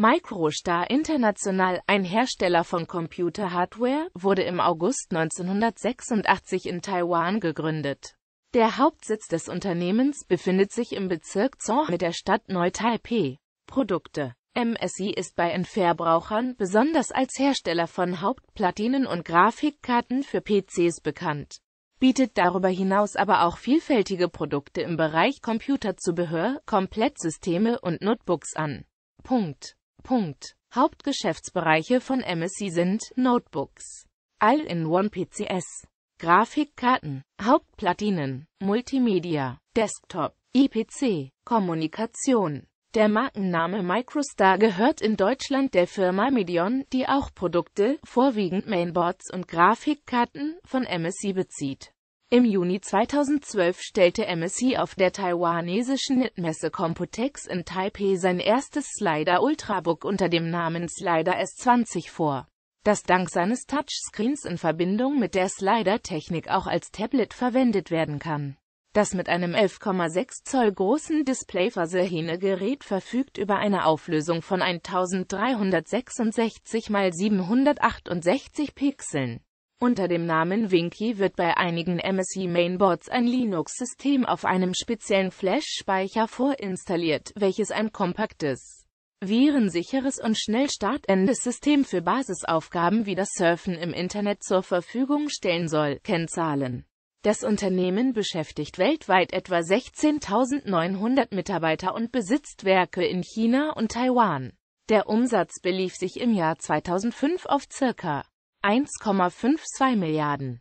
MicroStar International, ein Hersteller von Computerhardware, wurde im August 1986 in Taiwan gegründet. Der Hauptsitz des Unternehmens befindet sich im Bezirk Zhong mit der Stadt Neu-Taipei. Produkte MSI ist bei Endverbrauchern besonders als Hersteller von Hauptplatinen und Grafikkarten für PCs bekannt, bietet darüber hinaus aber auch vielfältige Produkte im Bereich Computerzubehör, Komplettsysteme und Notebooks an. Punkt. Punkt. Hauptgeschäftsbereiche von MSC sind Notebooks, All-in-One-PCs, Grafikkarten, Hauptplatinen, Multimedia, Desktop, IPC, e Kommunikation. Der Markenname Microstar gehört in Deutschland der Firma Medion, die auch Produkte, vorwiegend Mainboards und Grafikkarten, von MSC bezieht im Juni 2012 stellte MSC auf der taiwanesischen Knitmesse Computex in Taipei sein erstes Slider Ultrabook unter dem Namen Slider S20 vor, das dank seines Touchscreens in Verbindung mit der Slider-Technik auch als Tablet verwendet werden kann. Das mit einem 11,6 Zoll großen Display versehene Gerät verfügt über eine Auflösung von 1366 x 768 Pixeln. Unter dem Namen Winky wird bei einigen MSI Mainboards ein Linux-System auf einem speziellen Flash-Speicher vorinstalliert, welches ein kompaktes, virensicheres und schnell startendes System für Basisaufgaben wie das Surfen im Internet zur Verfügung stellen soll. Kennzahlen das Unternehmen beschäftigt weltweit etwa 16.900 Mitarbeiter und besitzt Werke in China und Taiwan. Der Umsatz belief sich im Jahr 2005 auf ca. 1,52 Milliarden